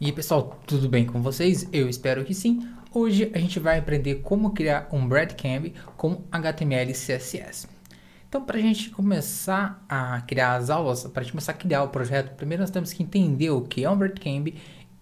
E aí pessoal, tudo bem com vocês? Eu espero que sim. Hoje a gente vai aprender como criar um breadcamp com HTML e CSS. Então, para a gente começar a criar as aulas, para a gente começar a criar o projeto, primeiro nós temos que entender o que é um breadcamp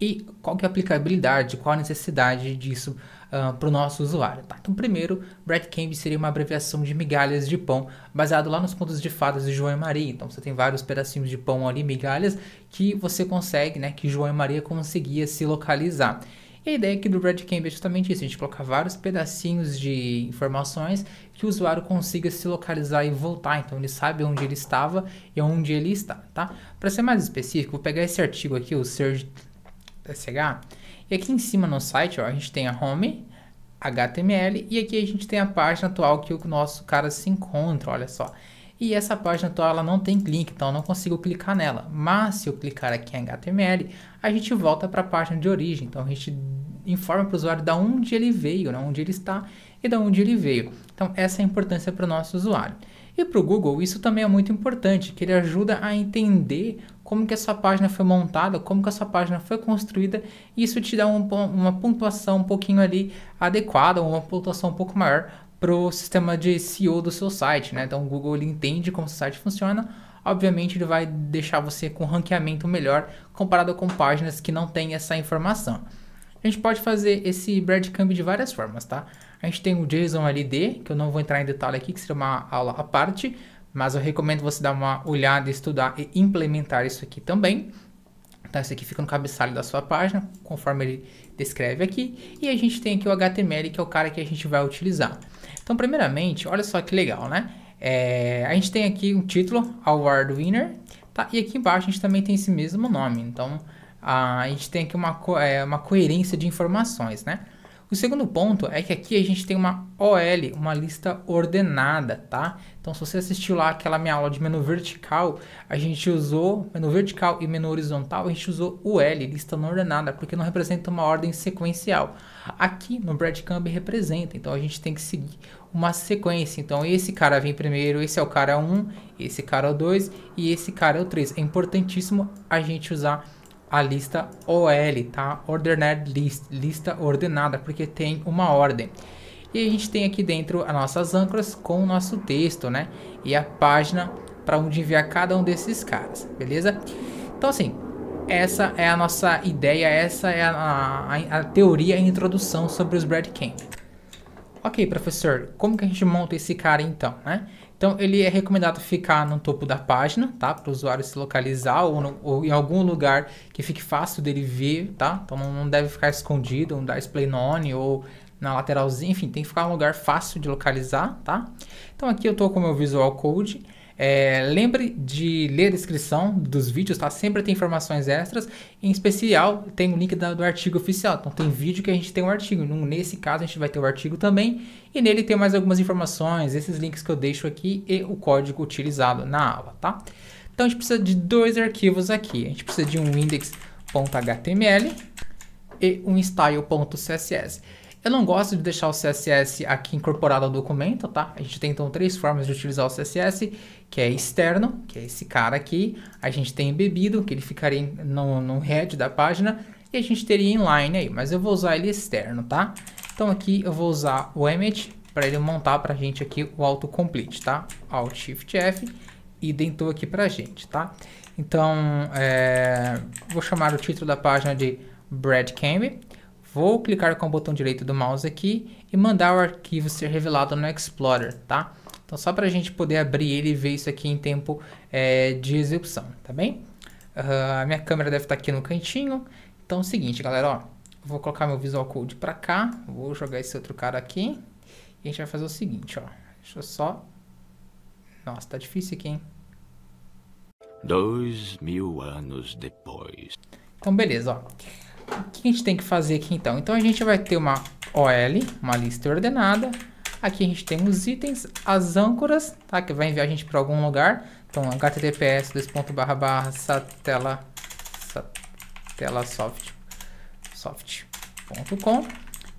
e qual que é a aplicabilidade, qual a necessidade disso uh, ah, para o nosso usuário. Tá? Então, primeiro, breadcrumb seria uma abreviação de migalhas de pão, baseado lá nos contos de fadas de João e Maria. Então, você tem vários pedacinhos de pão ali, migalhas, que você consegue, né, que João e Maria conseguia se localizar. E a ideia aqui do breadcrumb é justamente isso, a gente colocar vários pedacinhos de informações que o usuário consiga se localizar e voltar, então ele sabe onde ele estava e onde ele está, tá? Para ser mais específico, vou pegar esse artigo aqui, o Surge SH, e aqui em cima no site, ó, a gente tem a home, HTML e aqui a gente tem a página atual que o nosso cara se encontra, olha só. E essa página atual ela não tem link, então eu não consigo clicar nela. Mas se eu clicar aqui em HTML, a gente volta para a página de origem. Então a gente informa para o usuário da onde ele veio, né? onde ele está e da onde ele veio. Então essa é a importância para o nosso usuário. E para o Google isso também é muito importante, que ele ajuda a entender como que essa página foi montada, como que essa página foi construída, e isso te dá um, uma pontuação um pouquinho ali adequada, uma pontuação um pouco maior para o sistema de SEO do seu site, né? Então o Google ele entende como o site funciona, obviamente ele vai deixar você com um ranqueamento melhor comparado com páginas que não têm essa informação. A gente pode fazer esse breadcamp de várias formas, tá? A gente tem o JSON LD, que eu não vou entrar em detalhe aqui, que seria uma aula à parte, mas eu recomendo você dar uma olhada, estudar e implementar isso aqui também. Então, isso aqui fica no cabeçalho da sua página, conforme ele descreve aqui. E a gente tem aqui o HTML, que é o cara que a gente vai utilizar. Então, primeiramente, olha só que legal, né? É, a gente tem aqui um título, Award Winner, tá? E aqui embaixo a gente também tem esse mesmo nome. Então, a, a gente tem aqui uma, co é, uma coerência de informações, né? O segundo ponto é que aqui a gente tem uma OL, uma lista ordenada, tá? Então, se você assistiu lá aquela minha aula de menu vertical, a gente usou, menu vertical e menu horizontal, a gente usou o L, lista não ordenada, porque não representa uma ordem sequencial. Aqui no Breadcamp representa, então a gente tem que seguir uma sequência. Então, esse cara vem primeiro, esse é o cara 1, esse cara é o 2 e esse cara é o 3. É importantíssimo a gente usar a lista OL, tá? Ordered List, lista ordenada, porque tem uma ordem. E a gente tem aqui dentro as nossas âncoras com o nosso texto, né? E a página para onde enviar cada um desses caras, beleza? Então assim, essa é a nossa ideia, essa é a, a, a teoria e a introdução sobre os Brad ok, professor, como que a gente monta esse cara então, né? Então, ele é recomendado ficar no topo da página, tá? Para o usuário se localizar ou, no, ou, em algum lugar que fique fácil dele ver, tá? Então, não deve ficar escondido, não dá display none ou na lateralzinha, enfim, tem que ficar um lugar fácil de localizar, tá? Então, aqui eu estou com o meu visual code. É, lembre de ler a descrição dos vídeos, tá? Sempre tem informações extras. Em especial, tem o link do, do artigo oficial. Então, tem vídeo que a gente tem um artigo. Nesse caso, a gente vai ter o um artigo também. E nele tem mais algumas informações, esses links que eu deixo aqui e o código utilizado na aula, tá? Então, a gente precisa de dois arquivos aqui. A gente precisa de um index.html e um style.css. Eu não gosto de deixar o CSS aqui incorporado ao documento, tá? A gente tem então três formas de utilizar o CSS, que é externo, que é esse cara aqui. A gente tem embebido, que ele ficaria no, no head da página. E a gente teria inline aí, mas eu vou usar ele externo, tá? Então aqui eu vou usar o emit para ele montar para a gente aqui o autocomplete, tá? Alt Shift F e dentou aqui para a gente, tá? Então, é... vou chamar o título da página de Brad Camby. Vou clicar com o botão direito do mouse aqui e mandar o arquivo ser revelado no Explorer, tá? Então só para a gente poder abrir ele e ver isso aqui em tempo é, de execução, tá bem? Uh, a minha câmera deve estar tá aqui no cantinho. Então é o seguinte, galera, ó. Vou colocar meu Visual Code para cá. Vou jogar esse outro cara aqui. E a gente vai fazer o seguinte, ó. Deixa eu só... Nossa, tá difícil aqui, hein? Dois mil anos depois. Então, beleza, ó. O que a gente tem que fazer aqui então? Então a gente vai ter uma OL, uma lista ordenada. Aqui a gente tem os itens, as âncoras, tá? Que vai enviar a gente para algum lugar. Então https dois ponto barra barra satela satela soft soft.com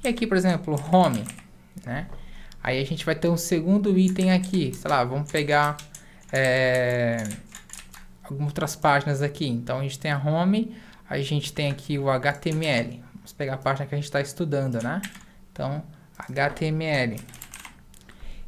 e aqui por exemplo home, né? Aí a gente vai ter um segundo item aqui, sei lá, vamos pegar é, algumas outras páginas aqui. Então a gente tem a home, a gente tem aqui o HTML. Vamos pegar a página que a gente está estudando, né? Então, HTML.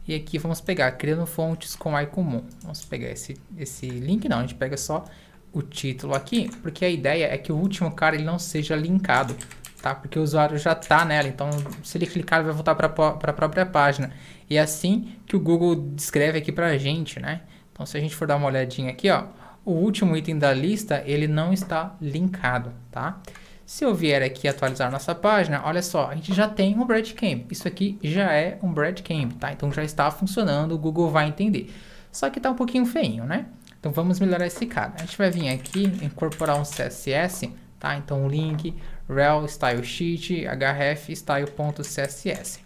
E aqui vamos pegar criando fontes com comum, Vamos pegar esse, esse link, não, a gente pega só o título aqui, porque a ideia é que o último cara ele não seja linkado, tá? Porque o usuário já está nela, então se ele clicar ele vai voltar para a própria página. E é assim que o Google descreve aqui para a gente, né? Então se a gente for dar uma olhadinha aqui, ó, o último item da lista, ele não está linkado, tá? Se eu vier aqui atualizar nossa página, olha só, a gente já tem um Breadcamp. Isso aqui já é um Breadcamp, tá? Então já está funcionando, o Google vai entender. Só que está um pouquinho feinho, né? Então vamos melhorar esse cara. A gente vai vir aqui, incorporar um CSS, tá? Então link, rel, style sheet, href, style.css.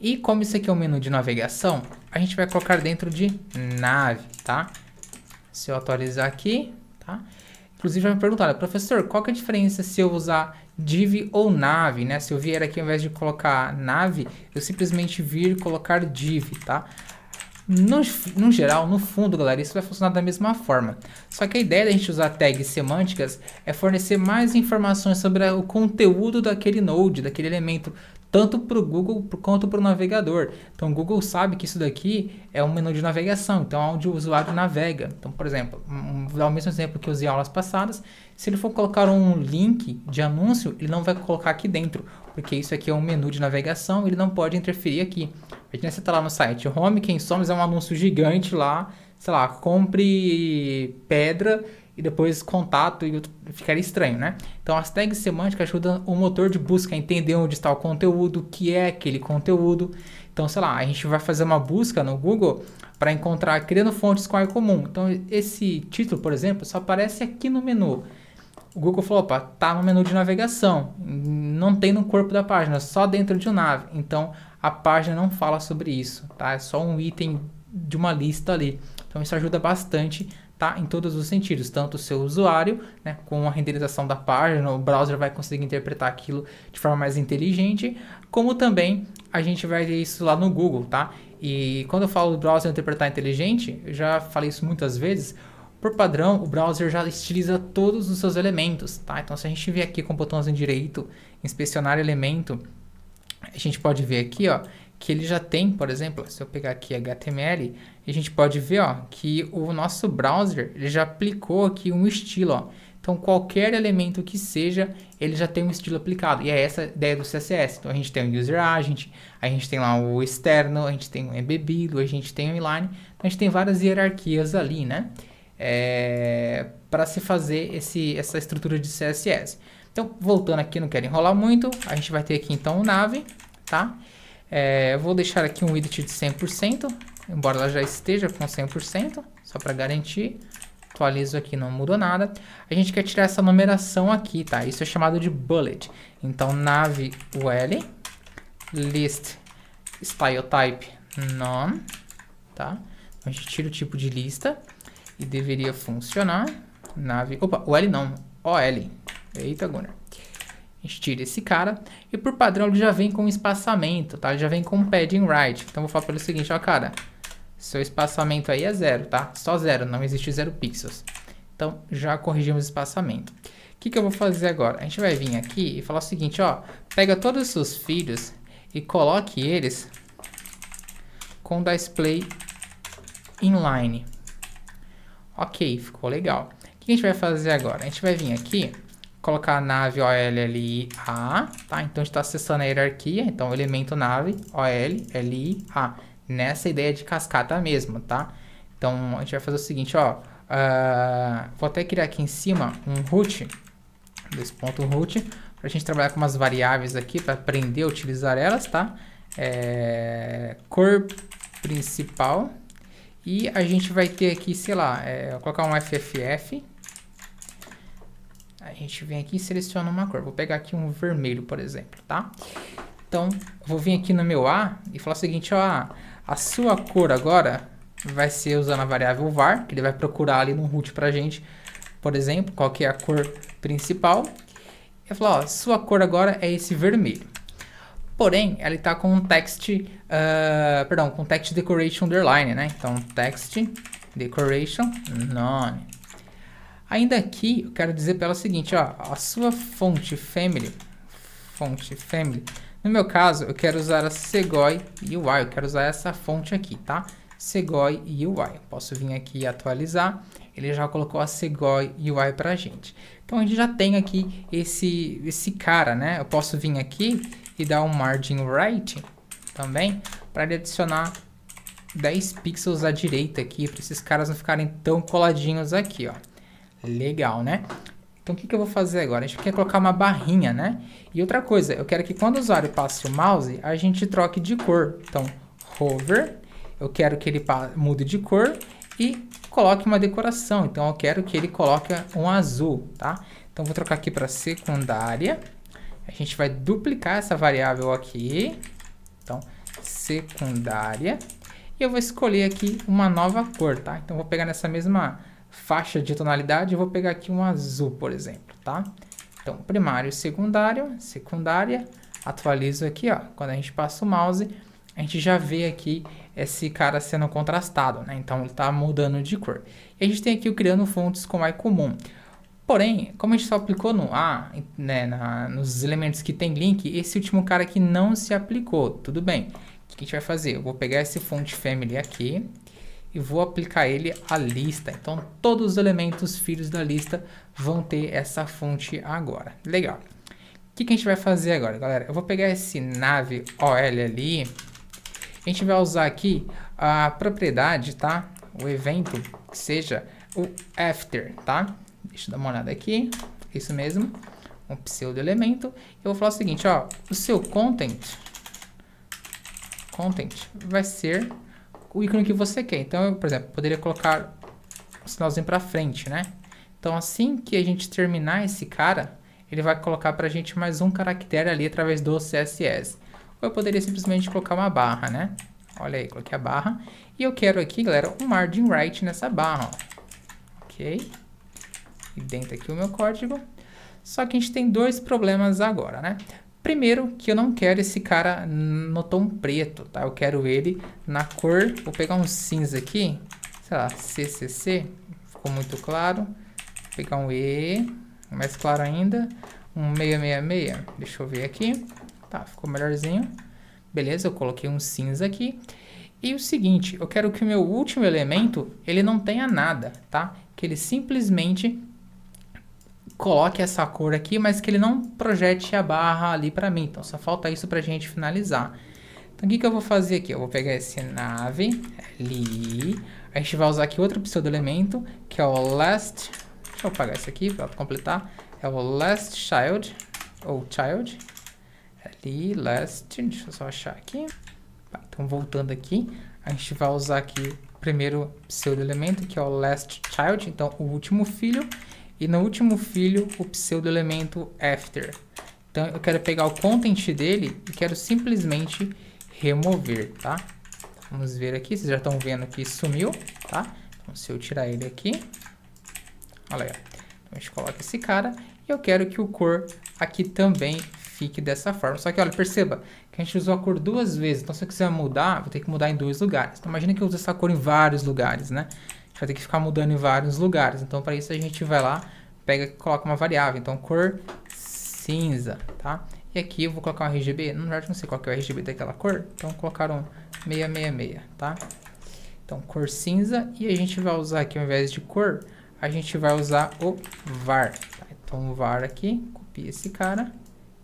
E como isso aqui é um menu de navegação, a gente vai colocar dentro de nave, tá? Se eu atualizar aqui, tá? Inclusive já me perguntaram, professor, qual que é a diferença se eu usar div ou nave, né? Se eu vier aqui ao invés de colocar nave, eu simplesmente vir colocar div, tá? No, no, geral, no fundo, galera, isso vai funcionar da mesma forma. Só que a ideia da gente usar tags semânticas é fornecer mais informações sobre o conteúdo daquele node, daquele elemento, tanto para o Google quanto para o navegador. Então, o Google sabe que isso daqui é um menu de navegação, então é onde o usuário navega. Então, por exemplo, um, vou dar o mesmo exemplo que eu usei aulas passadas. Se ele for colocar um link de anúncio, ele não vai colocar aqui dentro, porque isso aqui é um menu de navegação, ele não pode interferir aqui gente é você tá lá no site Home Quem Somos é um anúncio gigante lá, sei lá, compre pedra e depois contato e ficaria estranho, né? Então as tags semânticas ajudam o motor de busca a entender onde está o conteúdo, o que é aquele conteúdo. Então, sei lá, a gente vai fazer uma busca no Google para encontrar criando fontes com ar comum. Então esse título, por exemplo, só aparece aqui no menu. O Google falou, opa, tá no menu de navegação, não tem no corpo da página, só dentro de um nav. Então a página não fala sobre isso, tá? É só um item de uma lista ali. Então isso ajuda bastante, tá? Em todos os sentidos, tanto o seu usuário, né, com a renderização da página, o browser vai conseguir interpretar aquilo de forma mais inteligente, como também a gente vai ver isso lá no Google, tá? E quando eu falo do browser interpretar inteligente, eu já falei isso muitas vezes, por padrão, o browser já estiliza todos os seus elementos, tá? Então, se a gente vir aqui com o botãozinho direito, inspecionar elemento, a gente pode ver aqui, ó, que ele já tem, por exemplo, se eu pegar aqui HTML, a gente pode ver, ó, que o nosso browser ele já aplicou aqui um estilo, ó. Então, qualquer elemento que seja, ele já tem um estilo aplicado. E é essa a ideia do CSS. Então, a gente tem o user agent, a gente tem lá o externo, a gente tem o embebido, a gente tem o inline. Então, a gente tem várias hierarquias ali, né? É, para se fazer esse, essa estrutura de CSS. Então, voltando aqui, não quero enrolar muito. A gente vai ter aqui, então, o nave tá? É, vou deixar aqui um widget de 100%, embora ela já esteja com 100%, só para garantir. Atualizo aqui, não mudou nada. A gente quer tirar essa numeração aqui, tá? Isso é chamado de bullet. Então, nave UL, list style type none, tá? Então, a gente tira o tipo de lista e deveria funcionar. Nave, opa, UL não, OL. Eita, Gunnar. A gente tira esse cara e por padrão ele já vem com espaçamento, tá? Ele já vem com padding right. Então eu vou falar pelo seguinte, ó, cara, seu espaçamento aí é zero, tá? Só zero, não existe zero pixels. Então já corrigimos o espaçamento. O que, que eu vou fazer agora? A gente vai vir aqui e falar o seguinte, ó, pega todos os seus filhos e coloque eles com display inline. Ok, ficou legal. O que a gente vai fazer agora? A gente vai vir aqui colocar nave OLLIA, tá? Então, está acessando a hierarquia, então, elemento nave OLLIA, nessa ideia de cascata mesmo, tá? Então, a gente vai fazer o seguinte, ó, uh, vou até criar aqui em cima um root, dois ponto root, para a gente trabalhar com umas variáveis aqui, para aprender a utilizar elas, tá? É, cor principal, e a gente vai ter aqui, sei lá, é, vou colocar um FFF, a gente vem aqui e seleciona uma cor. Vou pegar aqui um vermelho, por exemplo, tá? Então, vou vir aqui no meu A e falar o seguinte, ó, ah, a sua cor agora vai ser usando a variável var, que ele vai procurar ali no root pra gente, por exemplo, qual que é a cor principal. Eu falo, ó, sua cor agora é esse vermelho. Porém, ela está com um text, uh, perdão, com text decoration underline, né? Então, text decoration none. Ainda aqui, eu quero dizer para ela o seguinte, ó, a sua fonte family, fonte family, no meu caso, eu quero usar a Segoi UI, eu quero usar essa fonte aqui, tá? Segoi UI. Posso vir aqui e atualizar, ele já colocou a Segoi UI para a gente. Então, a gente já tem aqui esse, esse cara, né? Eu posso vir aqui e dar um margin right também para ele adicionar 10 pixels à direita aqui, para esses caras não ficarem tão coladinhos aqui, ó. Legal, né? Então, o que, que eu vou fazer agora? A gente quer colocar uma barrinha, né? E outra coisa, eu quero que quando o usuário passe o mouse, a gente troque de cor. Então, hover, eu quero que ele mude de cor e coloque uma decoração. Então, eu quero que ele coloque um azul, tá? Então, vou trocar aqui para secundária. A gente vai duplicar essa variável aqui. Então, secundária. E eu vou escolher aqui uma nova cor, tá? Então, vou pegar nessa mesma faixa de tonalidade, eu vou pegar aqui um azul, por exemplo, tá? Então, primário, secundário, secundária, atualizo aqui, ó. Quando a gente passa o mouse, a gente já vê aqui esse cara sendo contrastado, né? Então, ele tá mudando de cor. E a gente tem aqui o criando fontes com mais é comum. Porém, como a gente só aplicou no A, né, na, nos elementos que tem link, esse último cara aqui não se aplicou, tudo bem. O que a gente vai fazer? Eu vou pegar esse font family aqui, e vou aplicar ele à lista. Então, todos os elementos filhos da lista vão ter essa fonte agora. Legal. O que, que a gente vai fazer agora, galera? Eu vou pegar esse nave OL ali. A gente vai usar aqui a propriedade, tá? O evento, que seja o after, tá? Deixa eu dar uma olhada aqui. Isso mesmo. Um pseudo elemento. Eu vou falar o seguinte, ó. O seu content... Content vai ser o ícone que você quer. Então, eu, por exemplo, poderia colocar o sinalzinho para frente, né? Então, assim que a gente terminar esse cara, ele vai colocar para a gente mais um caractere ali através do CSS. Ou eu poderia simplesmente colocar uma barra, né? Olha aí, coloquei a barra. E eu quero aqui, galera, um margin right nessa barra, ó. Ok? E dentro aqui o meu código. Só que a gente tem dois problemas agora, né? Primeiro que eu não quero esse cara no tom preto, tá? Eu quero ele na cor... Vou pegar um cinza aqui, sei lá, CCC, ficou muito claro. Vou pegar um E, mais claro ainda. Um 666, deixa eu ver aqui. Tá, ficou melhorzinho. Beleza, eu coloquei um cinza aqui. E o seguinte, eu quero que o meu último elemento, ele não tenha nada, tá? Que ele simplesmente coloque essa cor aqui, mas que ele não projete a barra ali para mim. Então, só falta isso para a gente finalizar. Então, o que, que eu vou fazer aqui? Eu vou pegar esse nave ali. A gente vai usar aqui outro pseudo-elemento, que é o last... Deixa eu apagar isso aqui para completar. É o last child, ou child. Ali, last... Deixa eu só achar aqui. Tá, então, voltando aqui, a gente vai usar aqui o primeiro pseudo-elemento, que é o last child, então o último filho. E no último filho, o pseudo-elemento after. Então, eu quero pegar o content dele e quero simplesmente remover, tá? Vamos ver aqui, vocês já estão vendo que sumiu, tá? Então, se eu tirar ele aqui, olha aí, ó. Então, a gente coloca esse cara e eu quero que o cor aqui também fique dessa forma. Só que, olha, perceba que a gente usou a cor duas vezes. Então, se eu quiser mudar, vou ter que mudar em dois lugares. Então, imagina que eu uso essa cor em vários lugares, né? vai ter que ficar mudando em vários lugares. Então, para isso, a gente vai lá, pega e coloca uma variável. Então, cor cinza, tá? E aqui eu vou colocar um RGB. Na verdade, não sei qual que é o RGB daquela cor. Então, colocaram 666, tá? Então, cor cinza. E a gente vai usar aqui, ao invés de cor, a gente vai usar o var. Tá? Então, o var aqui, copia esse cara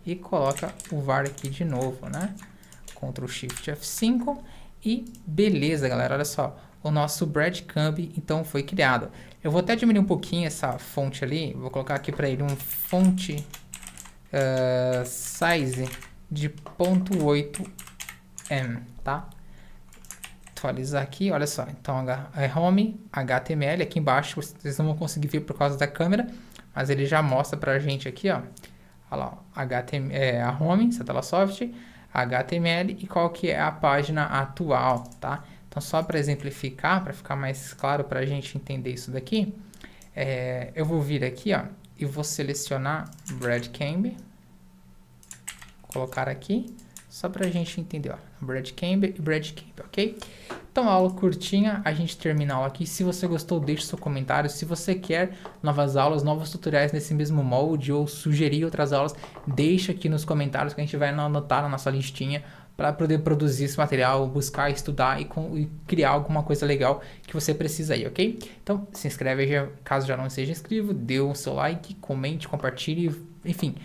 e coloca o var aqui de novo, né? Ctrl Shift F5 e beleza, galera, olha só o nosso breadcrumb então foi criado. Eu vou até diminuir um pouquinho essa fonte ali, vou colocar aqui para ele um fonte uh, size de 0.8m, tá? Atualizar aqui, olha só, então é home HTML, aqui embaixo vocês não vão conseguir ver por causa da câmera, mas ele já mostra pra gente aqui, ó, olha lá, HTML, é, a home, Satellite HTML e qual que é a página atual, tá? Então, só para exemplificar, para ficar mais claro para a gente entender isso daqui, é, eu vou vir aqui ó, e vou selecionar Broadcamp, colocar aqui, só para a gente entender, ó, e Broadcamp, ok? Então, aula curtinha, a gente termina a aula aqui. Se você gostou, deixe seu comentário. Se você quer novas aulas, novos tutoriais nesse mesmo molde ou sugerir outras aulas, deixa aqui nos comentários que a gente vai anotar na nossa listinha para poder produzir esse material, buscar, estudar e, com, e, criar alguma coisa legal que você precisa aí, ok? Então se inscreve aí, caso já não seja inscrito, dê o seu like, comente, compartilhe, enfim,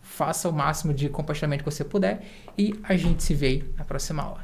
faça o máximo de compartilhamento que você puder e a gente se vê aí na próxima aula.